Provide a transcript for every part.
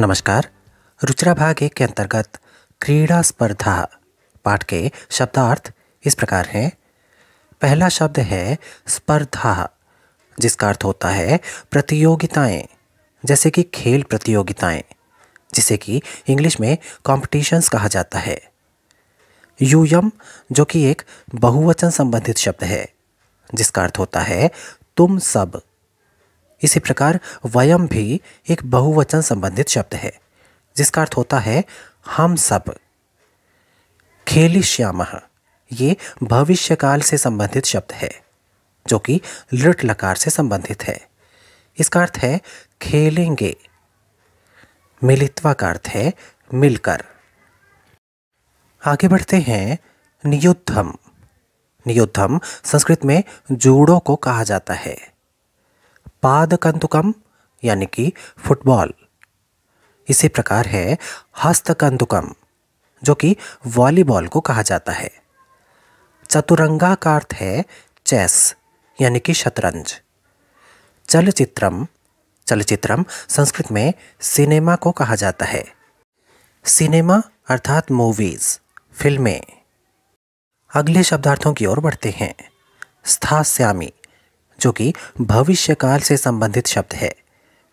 नमस्कार रुचरा भाग एक के अंतर्गत क्रीड़ा स्पर्धा पाठ के शब्दार्थ इस प्रकार हैं पहला शब्द है स्पर्धा जिसका अर्थ होता है प्रतियोगिताएं जैसे कि खेल प्रतियोगिताएं जिसे कि इंग्लिश में कॉम्पिटिशन्स कहा जाता है यूयम जो कि एक बहुवचन संबंधित शब्द है जिसका अर्थ होता है तुम सब इसी प्रकार वयम भी एक बहुवचन संबंधित शब्द है जिसका अर्थ होता है हम सब खेली श्याम ये भविष्यकाल से संबंधित शब्द है जो कि लट लकार से संबंधित है इसका अर्थ है खेलेंगे मिलित्वा का अर्थ है मिलकर आगे बढ़ते हैं नियुद्धम नियुद्धम संस्कृत में जूड़ों को कहा जाता है पादकंतुकम यानी कि फुटबॉल इसी प्रकार है हस्तकंतुकम जो कि वॉलीबॉल को कहा जाता है चतुरंगा का अर्थ है चेस यानी कि शतरंज चलचित्रम चलचित्रम संस्कृत में सिनेमा को कहा जाता है सिनेमा अर्थात मूवीज फिल्में अगले शब्दार्थों की ओर बढ़ते हैं स्थास्यामी जो कि भविष्यकाल से संबंधित शब्द है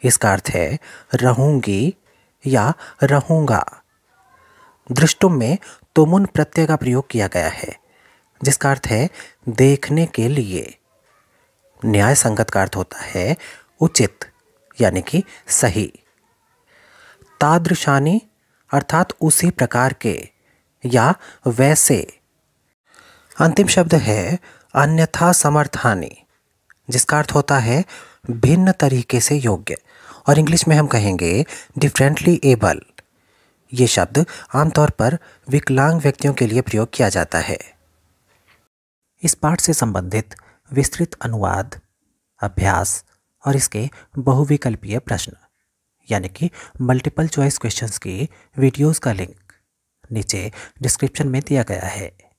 इसका अर्थ है रहूंगी या रहूंगा दृष्टुम में तुमुन प्रत्यय का प्रयोग किया गया है जिसका अर्थ है देखने के लिए न्याय संगत का अर्थ होता है उचित यानी कि सही तादृशानी अर्थात उसी प्रकार के या वैसे अंतिम शब्द है अन्यथा समर्थानी जिसका अर्थ होता है भिन्न तरीके से योग्य और इंग्लिश में हम कहेंगे डिफरेंटली एबल ये शब्द आमतौर पर विकलांग व्यक्तियों के लिए प्रयोग किया जाता है इस पाठ से संबंधित विस्तृत अनुवाद अभ्यास और इसके बहुविकल्पीय प्रश्न यानी कि मल्टीपल चॉइस क्वेश्चंस की वीडियोस का लिंक नीचे डिस्क्रिप्शन में दिया गया है